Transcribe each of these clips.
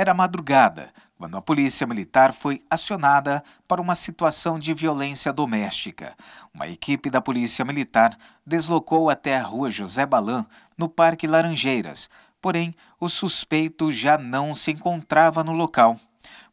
Era madrugada quando a polícia militar foi acionada para uma situação de violência doméstica. Uma equipe da polícia militar deslocou até a rua José Balan, no Parque Laranjeiras, porém o suspeito já não se encontrava no local.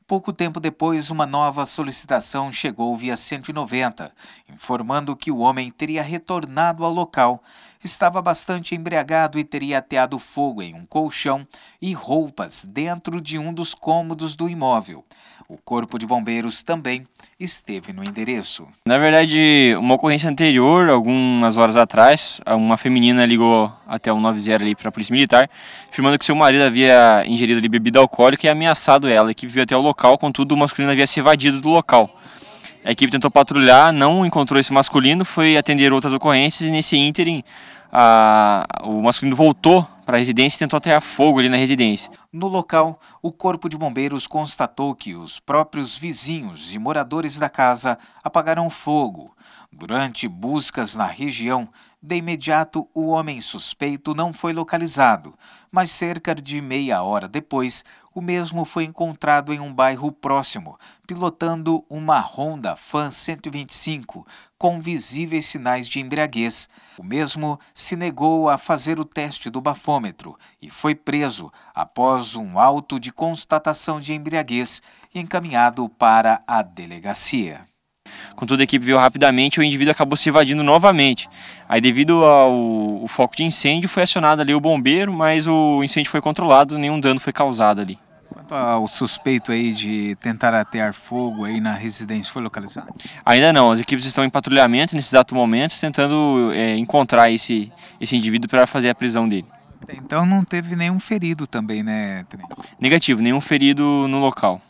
Pouco tempo depois, uma nova solicitação chegou via 190, informando que o homem teria retornado ao local estava bastante embriagado e teria ateado fogo em um colchão e roupas dentro de um dos cômodos do imóvel. O Corpo de Bombeiros também esteve no endereço. Na verdade, uma ocorrência anterior, algumas horas atrás, uma feminina ligou até o 90 ali para a Polícia Militar, afirmando que seu marido havia ingerido bebida alcoólica e ameaçado ela. que equipe até o local, contudo, o masculino havia se evadido do local. A equipe tentou patrulhar, não encontrou esse masculino, foi atender outras ocorrências e nesse ínterim a, o masculino voltou para a residência e tentou atear fogo ali na residência. No local, o Corpo de Bombeiros constatou que os próprios vizinhos e moradores da casa apagaram fogo Durante buscas na região, de imediato o homem suspeito não foi localizado, mas cerca de meia hora depois, o mesmo foi encontrado em um bairro próximo, pilotando uma Honda Fan 125 com visíveis sinais de embriaguez. O mesmo se negou a fazer o teste do bafômetro e foi preso após um auto de constatação de embriaguez encaminhado para a delegacia. Contudo, a equipe veio rapidamente o indivíduo acabou se evadindo novamente. Aí, devido ao foco de incêndio, foi acionado ali o bombeiro, mas o incêndio foi controlado, nenhum dano foi causado ali. Quanto ao suspeito aí de tentar atear fogo aí na residência, foi localizado? Ainda não, as equipes estão em patrulhamento nesse exato momento, tentando é, encontrar esse, esse indivíduo para fazer a prisão dele. Então não teve nenhum ferido também, né, Trent? Negativo, nenhum ferido no local.